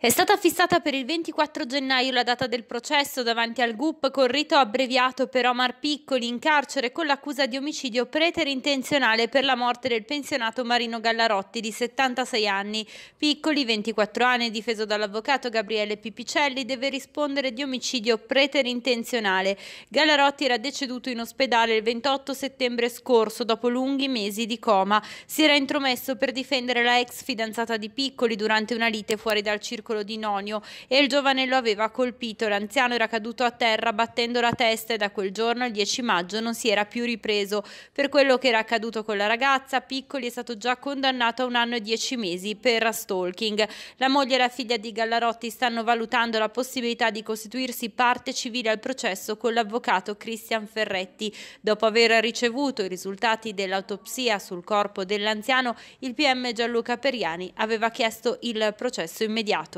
È stata fissata per il 24 gennaio la data del processo davanti al GUP con rito abbreviato per Omar Piccoli in carcere con l'accusa di omicidio preterintenzionale per la morte del pensionato Marino Gallarotti di 76 anni. Piccoli, 24 anni, difeso dall'avvocato Gabriele Pipicelli, deve rispondere di omicidio preterintenzionale. Gallarotti era deceduto in ospedale il 28 settembre scorso dopo lunghi mesi di coma. Si era intromesso per difendere la ex fidanzata di Piccoli durante una lite fuori dal circo vicolo di Nonio e il giovane lo aveva colpito. L'anziano era caduto a terra battendo la testa e da quel giorno, il 10 maggio, non si era più ripreso. Per quello che era accaduto con la ragazza, Piccoli è stato già condannato a un anno e dieci mesi per stalking. La moglie e la figlia di Gallarotti stanno valutando la possibilità di costituirsi parte civile al processo con l'avvocato Cristian Ferretti. Dopo aver ricevuto i risultati dell'autopsia sul corpo dell'anziano, il PM Gianluca Periani aveva chiesto il processo immediato.